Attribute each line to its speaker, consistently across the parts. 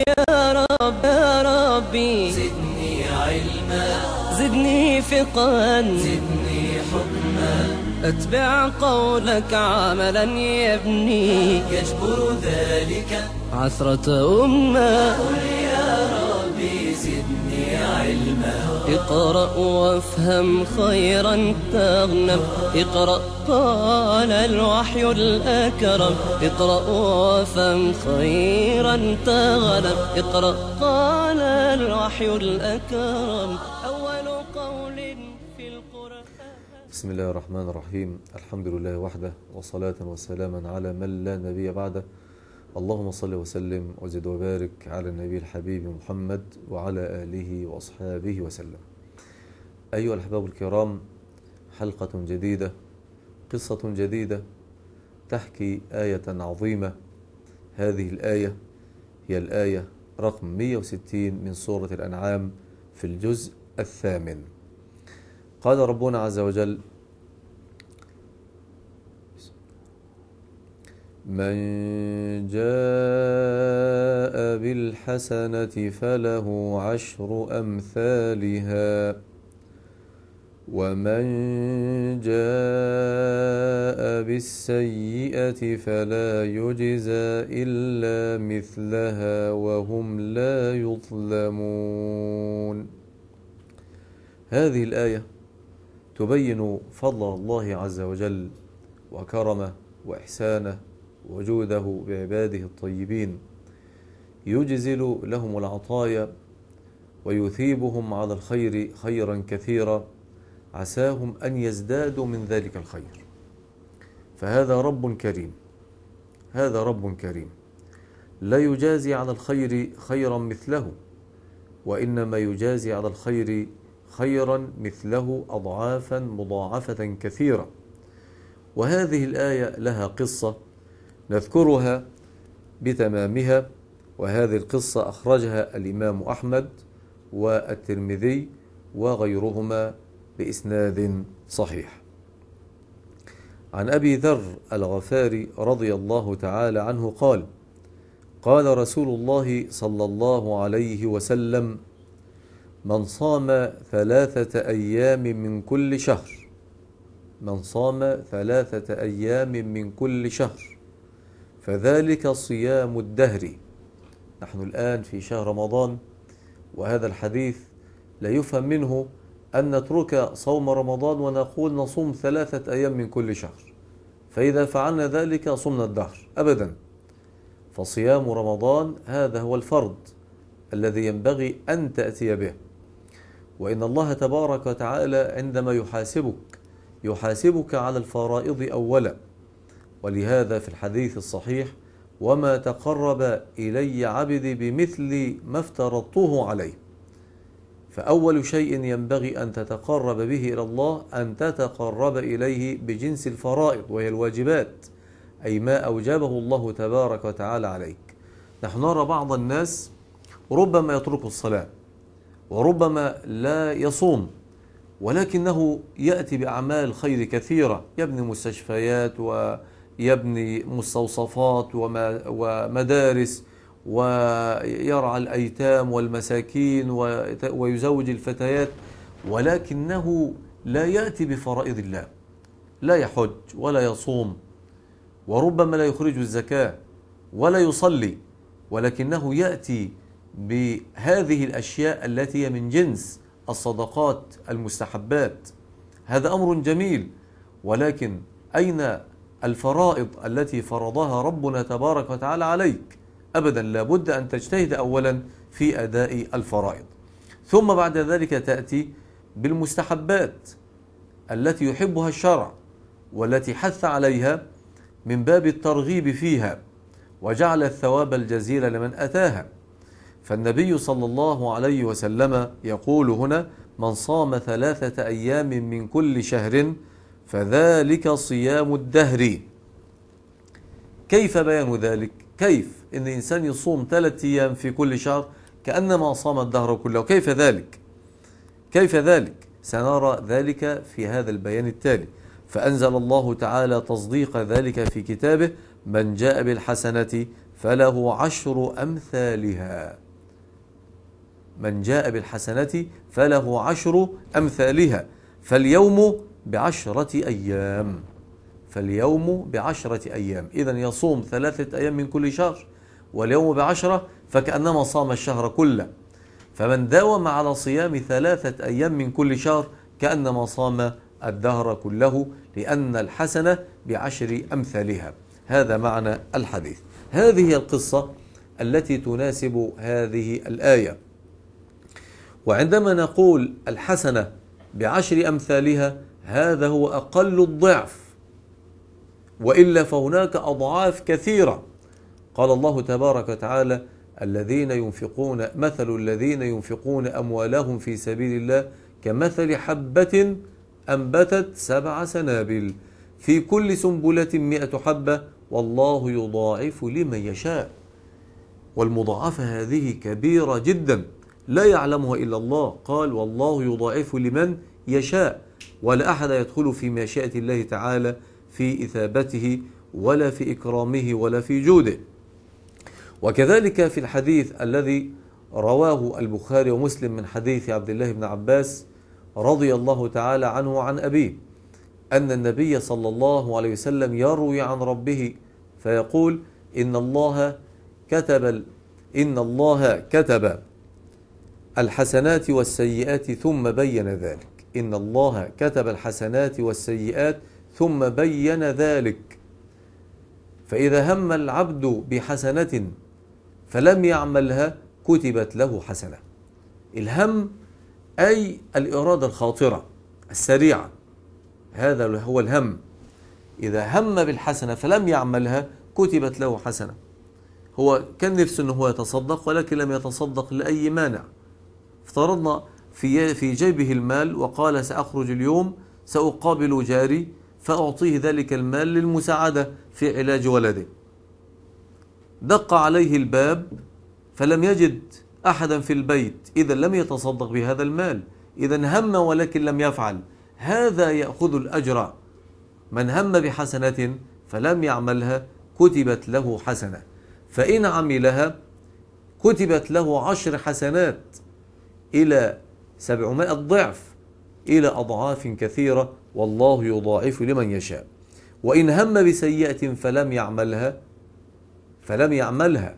Speaker 1: يا رب يا ربي زدني علما زدني فقها زدني حكما اتبع قولك عملا يبني يجبر ذلك عثرة أمة قل يا ربي زدني علما اقرأ وافهم خيرا تغنم اقرأ قال الوحي الأكرم اقرأ وافهم خيرا تغنم اقرأ قال الوحي الأكرم أول قول في القرآن
Speaker 2: بسم الله الرحمن الرحيم الحمد لله وحده وصلاة وسلاما على من لا نبي بعده اللهم صل وسلم وزد وبارك على النبي الحبيب محمد وعلى آله وأصحابه وسلم أيها الأحباب الكرام حلقة جديدة قصة جديدة تحكي آية عظيمة هذه الآية هي الآية رقم 160 من سورة الأنعام في الجزء الثامن قال ربنا عز وجل من جاء بالحسنة فله عشر أمثالها ومن جاء بالسيئة فلا يجزى إلا مثلها وهم لا يظلمون هذه الآية تبين فضل الله عز وجل وكرمه وإحسانه وجوده بعباده الطيبين يجزل لهم العطايا ويثيبهم على الخير خيرا كثيرا عساهم أن يزدادوا من ذلك الخير فهذا رب كريم هذا رب كريم لا يجازي على الخير خيرا مثله وإنما يجازي على الخير خيرا مثله أضعافا مضاعفة كثيرة وهذه الآية لها قصة نذكرها بتمامها وهذه القصة أخرجها الإمام أحمد والترمذي وغيرهما بإسناد صحيح عن أبي ذر الغفاري رضي الله تعالى عنه قال قال رسول الله صلى الله عليه وسلم من صام ثلاثة أيام من كل شهر من صام ثلاثة أيام من كل شهر فذلك صيام الدهر نحن الآن في شهر رمضان وهذا الحديث لا يفهم منه أن نترك صوم رمضان ونقول نصوم ثلاثة أيام من كل شهر فإذا فعلنا ذلك صمنا الدهر أبدا فصيام رمضان هذا هو الفرض الذي ينبغي أن تأتي به وإن الله تبارك وتعالى عندما يحاسبك يحاسبك على الفرائض أولا ولهذا في الحديث الصحيح وما تقرب إلي عبدي بمثل ما افترضته عليه فأول شيء ينبغي أن تتقرب به إلى الله أن تتقرب إليه بجنس الفرائض وهي الواجبات أي ما أوجبه الله تبارك وتعالى عليك نحن نرى بعض الناس ربما يترك الصلاة وربما لا يصوم ولكنه يأتي بأعمال الخير كثيرة يبني مستشفيات و يبني مستوصفات ومدارس ويرعى الأيتام والمساكين ويزوج الفتيات ولكنه لا يأتي بفرائض الله لا يحج ولا يصوم وربما لا يخرج الزكاة ولا يصلي ولكنه يأتي بهذه الأشياء التي هي من جنس الصدقات المستحبات هذا أمر جميل ولكن أين الفرائض التي فرضها ربنا تبارك وتعالى عليك أبدا لابد أن تجتهد أولا في أداء الفرائض ثم بعد ذلك تأتي بالمستحبات التي يحبها الشرع والتي حث عليها من باب الترغيب فيها وجعل الثواب الجزيل لمن أتاها فالنبي صلى الله عليه وسلم يقول هنا من صام ثلاثة أيام من كل شهر فذلك صيام الدهر كيف بيان ذلك كيف ان الانسان يصوم ثلاثة ايام في كل شهر كانما صام الدهر كله كيف ذلك كيف ذلك سنرى ذلك في هذا البيان التالي فانزل الله تعالى تصديق ذلك في كتابه من جاء بالحسنه فله عشر امثالها من جاء بالحسنه فله عشر امثالها فاليوم بعشرة أيام فاليوم بعشرة أيام إذا يصوم ثلاثة أيام من كل شهر واليوم بعشرة فكأنما صام الشهر كله فمن داوم على صيام ثلاثة أيام من كل شهر كأنما صام الدهر كله لأن الحسنة بعشر أمثالها هذا معنى الحديث هذه القصة التي تناسب هذه الآية وعندما نقول الحسنة بعشر أمثالها هذا هو أقل الضعف وإلا فهناك أضعاف كثيرة قال الله تبارك وتعالى الذين ينفقون مثل الذين ينفقون أموالهم في سبيل الله كمثل حبة أنبتت سبع سنابل في كل سنبلة مئة حبة والله يضاعف لمن يشاء والمضاعفة هذه كبيرة جدا لا يعلمها إلا الله قال والله يضاعف لمن يشاء ولا أحد يدخل في مشيئة الله تعالى في إثابته ولا في إكرامه ولا في جوده وكذلك في الحديث الذي رواه البخاري ومسلم من حديث عبد الله بن عباس رضي الله تعالى عنه عن أبيه أن النبي صلى الله عليه وسلم يروي عن ربه فيقول إن الله كتب إن الله كتب الحسنات والسيئات ثم بين ذلك إن الله كتب الحسنات والسيئات ثم بين ذلك فإذا هم العبد بحسنة فلم يعملها كتبت له حسنة الهم أي الإرادة الخاطرة السريعة هذا هو الهم إذا هم بالحسنة فلم يعملها كتبت له حسنة هو كان نفسه أنه هو يتصدق ولكن لم يتصدق لأي مانع افترضنا في في جيبه المال وقال سأخرج اليوم سأقابل جاري فأعطيه ذلك المال للمساعدة في علاج ولده دق عليه الباب فلم يجد أحدا في البيت إذا لم يتصدق بهذا المال إذا هم ولكن لم يفعل هذا يأخذ الأجر من هم بحسنة فلم يعملها كتبت له حسنة فإن عملها كتبت له عشر حسنات إلى سبعمائة ضعف إلى أضعاف كثيرة والله يضاعف لمن يشاء وإن هم بسيئة فلم يعملها فلم يعملها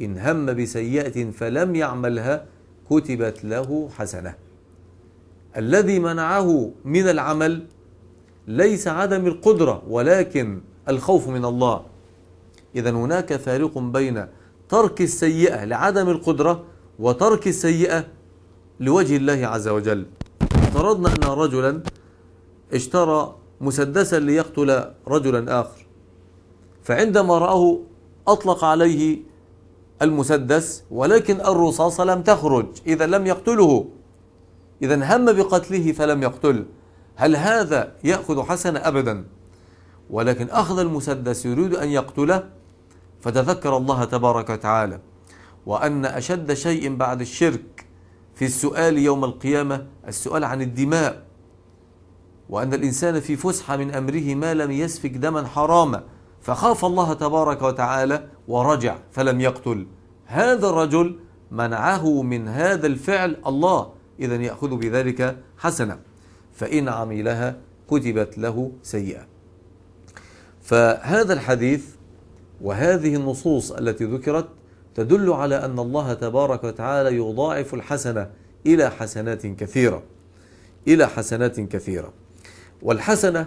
Speaker 2: إن هم بسيئة فلم يعملها كتبت له حسنة الذي منعه من العمل ليس عدم القدرة ولكن الخوف من الله إذا هناك فارق بين ترك السيئة لعدم القدرة وترك السيئة لوجه الله عز وجل افترضنا أن رجلا اشترى مسدسا ليقتل رجلا آخر فعندما رأه أطلق عليه المسدس ولكن الرصاصة لم تخرج إذا لم يقتله إذا هم بقتله فلم يقتل هل هذا يأخذ حسنة أبدا ولكن أخذ المسدس يريد أن يقتله فتذكر الله تبارك وتعالى وأن أشد شيء بعد الشرك في السؤال يوم القيامة السؤال عن الدماء وأن الإنسان في فسحة من أمره ما لم يسفك دما حراما فخاف الله تبارك وتعالى ورجع فلم يقتل هذا الرجل منعه من هذا الفعل الله إذا يأخذ بذلك حسنة فإن عملها كتبت له سيئة فهذا الحديث وهذه النصوص التي ذكرت تدل على أن الله تبارك وتعالى يضاعف الحسنة إلى حسنات كثيرة إلى حسنات كثيرة والحسنة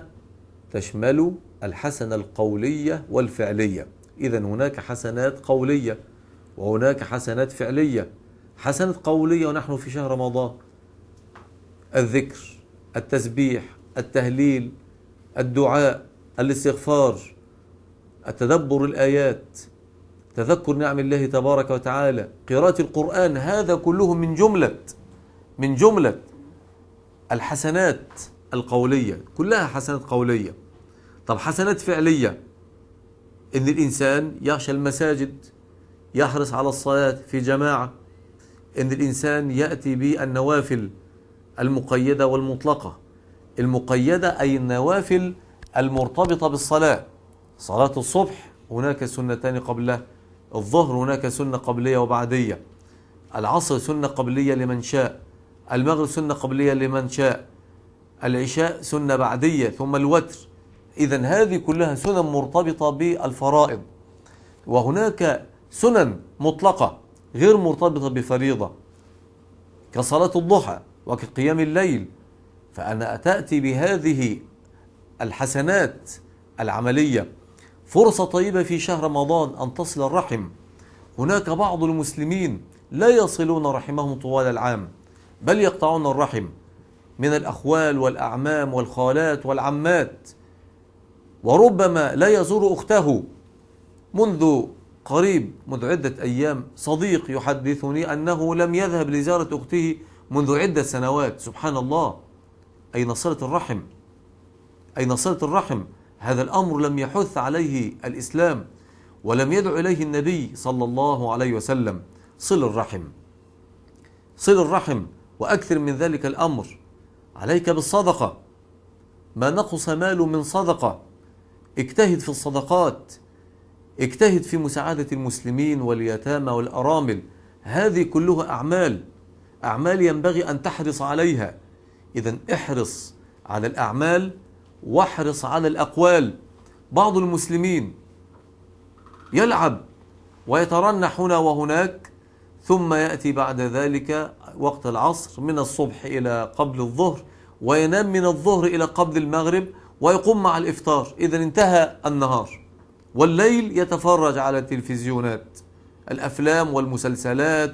Speaker 2: تشمل الحسنة القولية والفعلية إذا هناك حسنات قولية وهناك حسنات فعلية حسنة قولية ونحن في شهر رمضان الذكر التسبيح التهليل الدعاء الاستغفار التدبر الآيات تذكر نعم الله تبارك وتعالى قراءة القرآن هذا كله من جملة من جملة الحسنات القولية كلها حسنات قولية طب حسنات فعلية إن الإنسان يخشى المساجد يحرص على الصلاة في جماعة إن الإنسان يأتي بالنوافل المقيدة والمطلقة المقيدة أي النوافل المرتبطة بالصلاة صلاة الصبح هناك سنتان قبلها الظهر هناك سنة قبلية وبعدية العصر سنة قبلية لمن شاء المغرب سنة قبلية لمن شاء العشاء سنة بعدية ثم الوتر إذا هذه كلها سنن مرتبطة بالفرائض وهناك سنن مطلقة غير مرتبطة بفريضة كصلاة الضحى وكقيام الليل فأنا أتأتي بهذه الحسنات العملية فرصة طيبة في شهر رمضان أن تصل الرحم هناك بعض المسلمين لا يصلون رحمهم طوال العام بل يقطعون الرحم من الأخوال والأعمام والخالات والعمات وربما لا يزور أخته منذ قريب منذ عدة أيام صديق يحدثني أنه لم يذهب لزيارة أخته منذ عدة سنوات سبحان الله أين صلة الرحم أين صلة الرحم هذا الأمر لم يحث عليه الإسلام ولم يدعو إليه النبي صلى الله عليه وسلم صل الرحم صل الرحم وأكثر من ذلك الأمر عليك بالصدقة ما نقص مال من صدقة اجتهد في الصدقات اجتهد في مساعدة المسلمين واليتامى والأرامل هذه كلها أعمال أعمال ينبغي أن تحرص عليها إذا احرص على الأعمال واحرص على الأقوال بعض المسلمين يلعب ويترنح هنا وهناك ثم يأتي بعد ذلك وقت العصر من الصبح إلى قبل الظهر وينام من الظهر إلى قبل المغرب ويقوم مع الإفطار إذا انتهى النهار والليل يتفرج على التلفزيونات الأفلام والمسلسلات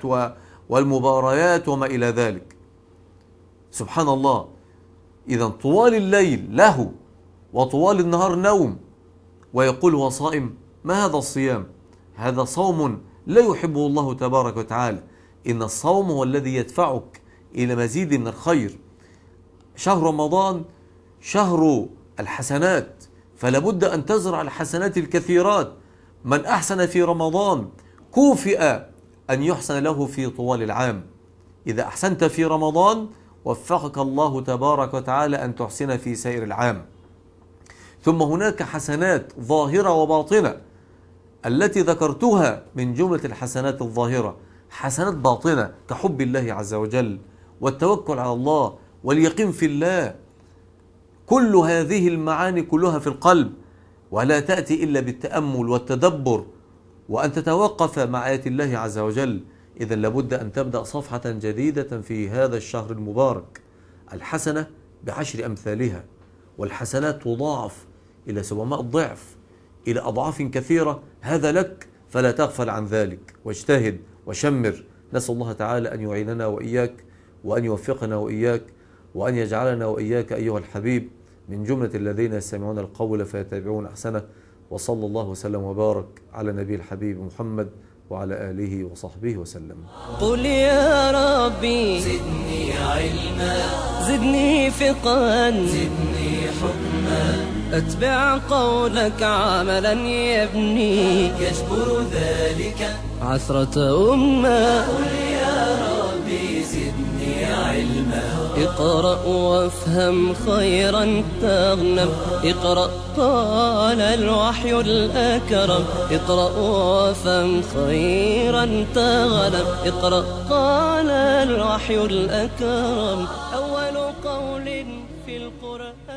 Speaker 2: والمباريات وما إلى ذلك سبحان الله إذا طوال الليل لهو وطوال النهار نوم ويقول وصائم ما هذا الصيام هذا صوم لا يحبه الله تبارك وتعالى إن الصوم هو الذي يدفعك إلى مزيد من الخير شهر رمضان شهر الحسنات فلا بد أن تزرع الحسنات الكثيرات من أحسن في رمضان كوفئ أن يحسن له في طوال العام إذا أحسنت في رمضان وفقك الله تبارك وتعالى أن تحسن في سير العام ثم هناك حسنات ظاهرة وباطنة التي ذكرتها من جملة الحسنات الظاهرة حسنات باطنة كحب الله عز وجل والتوكل على الله واليقين في الله كل هذه المعاني كلها في القلب ولا تأتي إلا بالتأمل والتدبر وأن تتوقف مع آيات الله عز وجل إذا لابد أن تبدأ صفحة جديدة في هذا الشهر المبارك الحسنة بعشر أمثالها والحسنات تضاعف إلى 700 ضعف إلى أضعاف كثيرة هذا لك فلا تغفل عن ذلك واجتهد وشمر نسأل الله تعالى أن يعيننا وإياك وأن يوفقنا وإياك وأن يجعلنا وإياك أيها الحبيب من جملة الذين يستمعون القول فيتبعون أحسنه وصلى الله وسلم وبارك على نبي الحبيب محمد وعلى آله وصحبه وسلم
Speaker 1: قل يا ربي زدني علما زدني فقها زدني حكما أتبع قولك عملا يبني يجبر ذلك عثرة أمة اقرأ وافهم خيرا تغنم اقرأ قال الوحي الأكرم اقرأ وافهم خيرا تغنم اقرأ قال الوحي الأكرم أول قول
Speaker 2: في القرآن